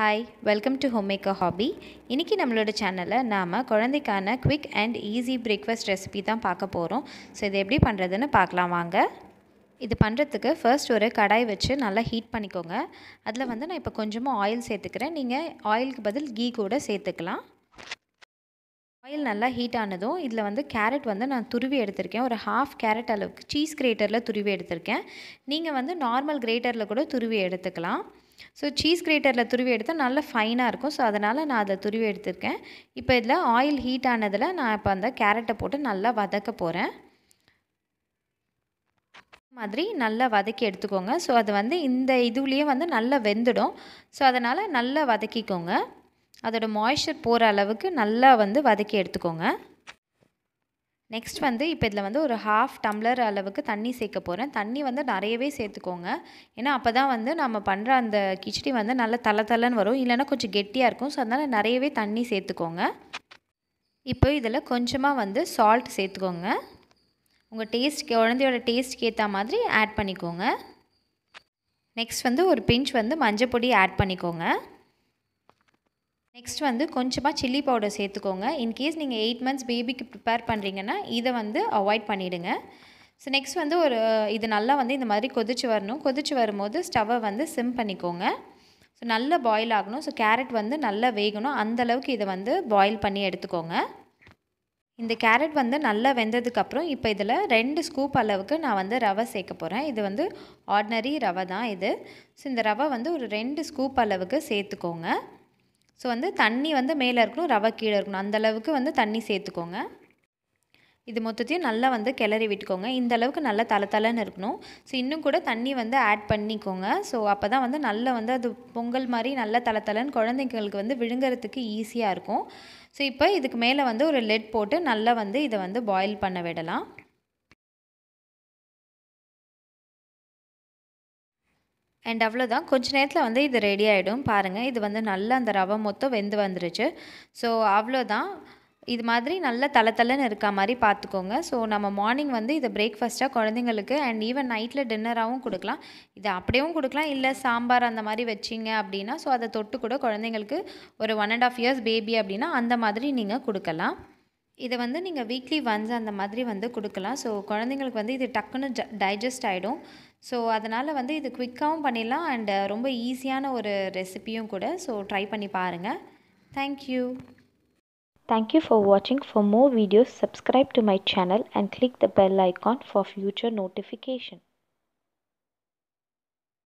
hi welcome to home maker hobby இன்றைக்கி நம்மளோட சேனலில் நாம் குழந்தைக்கான quick and easy breakfast recipe தான் பார்க்க போகிறோம் ஸோ இது எப்படி பண்ணுறதுன்னு பார்க்கலாம் வாங்க இது பண்ணுறதுக்கு ஃபர்ஸ்ட் ஒரு கடாய் வச்சு நல்லா ஹீட் பண்ணிக்கோங்க அதில் வந்து நான் இப்போ கொஞ்சமாக ஆயில் சேர்த்துக்கிறேன் நீங்கள் ஆயிலுக்கு பதில் கீ கூட சேர்த்துக்கலாம் ஆயில் நல்லா ஹீட் ஆனதும் இதில் வந்து கேரட் வந்து நான் துருவி எடுத்திருக்கேன் ஒரு ஹாஃப் கேரட் அளவுக்கு சீஸ் கிரேட்டரில் துருவி எடுத்திருக்கேன் நீங்கள் வந்து நார்மல் கிரேட்டரில் கூட துருவி எடுத்துக்கலாம் ஸோ சீஸ் கிரேட்டரில் துருவி எடுத்தால் நல்லா ஃபைனாக இருக்கும் ஸோ அதனால் நான் அதை துருவி எடுத்திருக்கேன் இப்போ இதில் ஆயில் ஹீட் ஆனதில் நான் இப்போ அந்த கேரட்டை போட்டு நல்லா வதக்க போகிறேன் மாதிரி நல்லா வதக்கி எடுத்துக்கோங்க ஸோ அது வந்து இந்த இதுலேயே வந்து நல்லா வெந்துடும் ஸோ அதனால் நல்லா வதக்கிக்கோங்க அதோடய மாய்ஸ்சர் போகிற அளவுக்கு நல்லா வந்து வதக்கி எடுத்துக்கோங்க நெக்ஸ்ட் வந்து இப்போ இதில் வந்து ஒரு ஹாஃப் டம்ளர் அளவுக்கு தண்ணி சேர்க்க போகிறேன் தண்ணி வந்து நிறையவே சேர்த்துக்கோங்க ஏன்னா அப்போ தான் வந்து நம்ம பண்ணுற அந்த கிச்சடி வந்து நல்லா தலை தலைன்னு வரும் இல்லைன்னா கொஞ்சம் கெட்டியாக இருக்கும் ஸோ அதனால் நிறையவே தண்ணி சேர்த்துக்கோங்க இப்போ இதில் கொஞ்சமாக வந்து சால்ட் சேர்த்துக்கோங்க உங்கள் டேஸ்ட் குழந்தையோட டேஸ்ட்க்கு ஏற்ற மாதிரி ஆட் பண்ணிக்கோங்க நெக்ஸ்ட் வந்து ஒரு பிஞ்ச் வந்து மஞ்சள் பொடி ஆட் பண்ணிக்கோங்க நெக்ஸ்ட் வந்து கொஞ்சமாக சில்லி பவுடர் சேர்த்துக்கோங்க இன்கேஸ் நீங்கள் எயிட் மந்த்ஸ் பேபிக்கு ப்ரிப்பேர் பண்ணுறீங்கன்னா இதை வந்து அவாய்ட் பண்ணிவிடுங்க ஸோ நெக்ஸ்ட் வந்து ஒரு இது நல்லா வந்து இந்த மாதிரி கொதிச்சு வரணும் கொதிச்சு வரும்போது ஸ்டவ்வை வந்து சிம் பண்ணிக்கோங்க ஸோ நல்லா பாயில் ஆகணும் ஸோ கேரட் வந்து நல்லா வேகணும் அந்தளவுக்கு இதை வந்து பாயில் பண்ணி எடுத்துக்கோங்க இந்த கேரட் வந்து நல்லா வெந்ததுக்கப்புறம் இப்போ இதில் ரெண்டு ஸ்கூப் அளவுக்கு நான் வந்து ரவை சேர்க்க போகிறேன் இது வந்து ஆர்டினரி ரவை தான் இது ஸோ இந்த ரவை வந்து ஒரு ரெண்டு ஸ்கூப் அளவுக்கு சேர்த்துக்கோங்க ஸோ வந்து தண்ணி வந்து மேலே இருக்கணும் ரவை கீழே இருக்கணும் அந்தளவுக்கு வந்து தண்ணி சேர்த்துக்கோங்க இது மொத்தத்தையும் நல்லா வந்து கிளறி விட்டுக்கோங்க இந்த அளவுக்கு நல்லா தலை தலைன்னு இருக்கணும் ஸோ இன்னும் கூட தண்ணி வந்து ஆட் பண்ணிக்கோங்க ஸோ அப்போ தான் வந்து நல்லா வந்து அது பொங்கல் மாதிரி நல்லா தலை தலைன்னு குழந்தைங்களுக்கு வந்து விழுங்குறதுக்கு ஈஸியாக இருக்கும் ஸோ இப்போ இதுக்கு மேலே வந்து ஒரு லெட் போட்டு நல்லா வந்து இதை வந்து பாயில் பண்ண விடலாம் அண்ட் அவ்வளோதான் கொஞ்ச நேரத்தில் வந்து இது ரெடி ஆகிடும் பாருங்கள் இது வந்து நல்லா அந்த ரவை மொத்தம் வெந்து வந்துருச்சு ஸோ அவ்வளோதான் இது மாதிரி நல்லா தலை தலைன்னு இருக்கா மாதிரி பார்த்துக்கோங்க ஸோ நம்ம மார்னிங் வந்து இதை பிரேக்ஃபாஸ்ட்டாக குழந்தைங்களுக்கு அண்ட் ஈவன் நைட்டில் டின்னராகவும் கொடுக்கலாம் இது அப்படியும் கொடுக்கலாம் இல்லை சாம்பார் அந்த மாதிரி வச்சிங்க அப்படின்னா ஸோ அதை தொட்டு கூட குழந்தைங்களுக்கு ஒரு one and half years baby அப்படின்னா அந்த மாதிரி நீங்கள் கொடுக்கலாம் இதை வந்து நீங்கள் வீக்லி ஒன்ஸ் அந்த மாதிரி வந்து கொடுக்கலாம் ஸோ குழந்தைங்களுக்கு வந்து இது டக்குன்னு ஜ டைஜஸ்ட் ஆகிடும் ஸோ அதனால் வந்து இது குவிக்காகவும் பண்ணிடலாம் அண்டு ரொம்ப ஈஸியான ஒரு ரெசிப்பியும் கூட ஸோ ட்ரை பண்ணி பாருங்கள் தேங்க்யூ தேங்க்யூ ஃபார் வாட்சிங் for more videos subscribe to my channel and click the bell icon for future notification